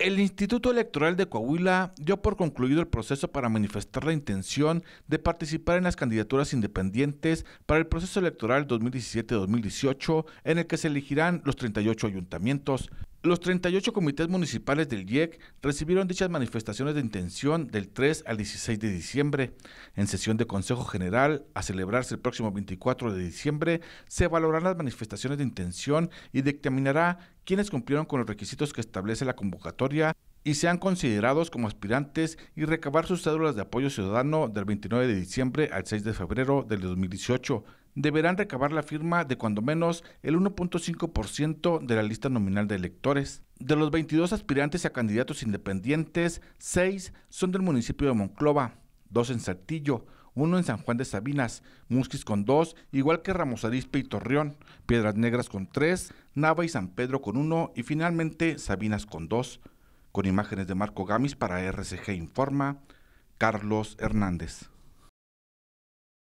El Instituto Electoral de Coahuila dio por concluido el proceso para manifestar la intención de participar en las candidaturas independientes para el proceso electoral 2017-2018, en el que se elegirán los 38 ayuntamientos. Los 38 comités municipales del IEC recibieron dichas manifestaciones de intención del 3 al 16 de diciembre. En sesión de Consejo General, a celebrarse el próximo 24 de diciembre, se valorarán las manifestaciones de intención y determinará quiénes cumplieron con los requisitos que establece la convocatoria y sean considerados como aspirantes y recabar sus cédulas de apoyo ciudadano del 29 de diciembre al 6 de febrero del 2018. Deberán recabar la firma de cuando menos el 1.5% de la lista nominal de electores. De los 22 aspirantes a candidatos independientes, 6 son del municipio de Monclova, 2 en Saltillo, 1 en San Juan de Sabinas, Musquis con 2, igual que Ramos Arispe y Torreón, Piedras Negras con 3, Nava y San Pedro con 1 y finalmente Sabinas con 2. Con imágenes de Marco Gamis para RCG Informa, Carlos Hernández.